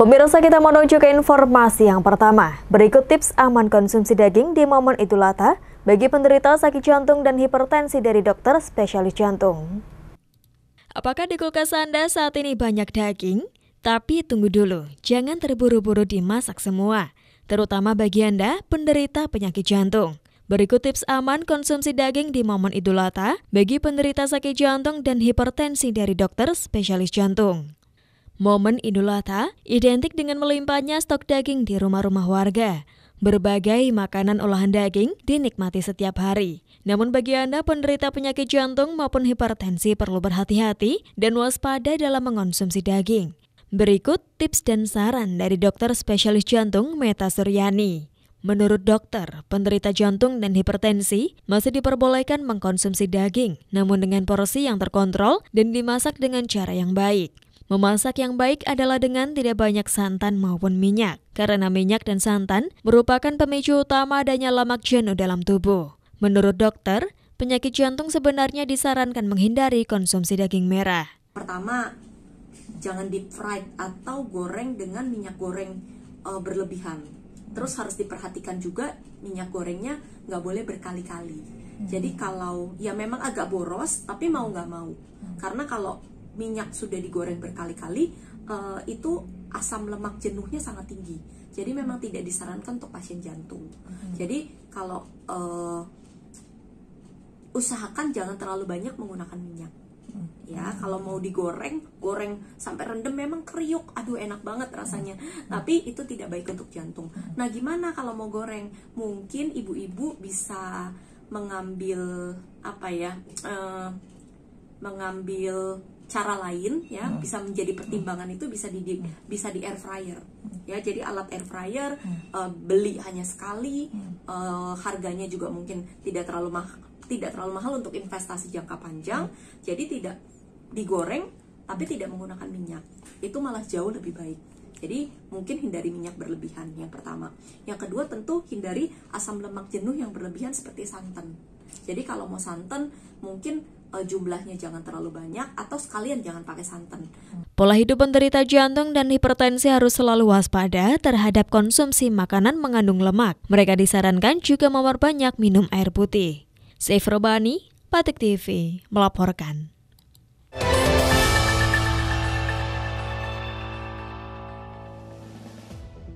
Pemirsa kita menuju ke informasi yang pertama. Berikut tips aman konsumsi daging di momen Idul Adha bagi penderita sakit jantung dan hipertensi dari dokter spesialis jantung. Apakah di kulkas Anda saat ini banyak daging? Tapi tunggu dulu, jangan terburu-buru dimasak semua, terutama bagi Anda penderita penyakit jantung. Berikut tips aman konsumsi daging di momen Idul Adha bagi penderita sakit jantung dan hipertensi dari dokter spesialis jantung. Momen Idul Adha identik dengan melimpahnya stok daging di rumah-rumah warga. Berbagai makanan olahan daging dinikmati setiap hari. Namun bagi Anda penderita penyakit jantung maupun hipertensi perlu berhati-hati dan waspada dalam mengonsumsi daging. Berikut tips dan saran dari dokter spesialis jantung Meta Suryani. Menurut dokter, penderita jantung dan hipertensi masih diperbolehkan mengkonsumsi daging, namun dengan porsi yang terkontrol dan dimasak dengan cara yang baik. Memasak yang baik adalah dengan tidak banyak santan maupun minyak, karena minyak dan santan merupakan pemicu utama adanya lemak jenuh dalam tubuh. Menurut dokter, penyakit jantung sebenarnya disarankan menghindari konsumsi daging merah. Pertama, jangan deep fried atau goreng dengan minyak goreng e, berlebihan. Terus harus diperhatikan juga minyak gorengnya nggak boleh berkali-kali. Hmm. Jadi kalau ya memang agak boros, tapi mau nggak mau. Hmm. Karena kalau minyak sudah digoreng berkali-kali uh, itu asam lemak jenuhnya sangat tinggi jadi memang tidak disarankan untuk pasien jantung hmm. jadi kalau uh, usahakan jangan terlalu banyak menggunakan minyak hmm. ya kalau mau digoreng goreng sampai rendem memang kriuk aduh enak banget rasanya hmm. tapi itu tidak baik untuk jantung hmm. nah gimana kalau mau goreng mungkin ibu-ibu bisa mengambil apa ya uh, mengambil cara lain ya hmm. bisa menjadi pertimbangan hmm. itu bisa di hmm. bisa di air fryer hmm. ya jadi alat air fryer hmm. uh, beli hanya sekali hmm. uh, harganya juga mungkin tidak terlalu mah tidak terlalu mahal untuk investasi jangka panjang hmm. jadi tidak digoreng tapi tidak menggunakan minyak itu malah jauh lebih baik jadi mungkin hindari minyak berlebihan yang pertama. Yang kedua tentu hindari asam lemak jenuh yang berlebihan seperti santan. Jadi kalau mau santan mungkin uh, jumlahnya jangan terlalu banyak atau sekalian jangan pakai santan. Pola hidup penderita jantung dan hipertensi harus selalu waspada terhadap konsumsi makanan mengandung lemak. Mereka disarankan juga memperbanyak minum air putih. Safe Robani, Patik TV, melaporkan.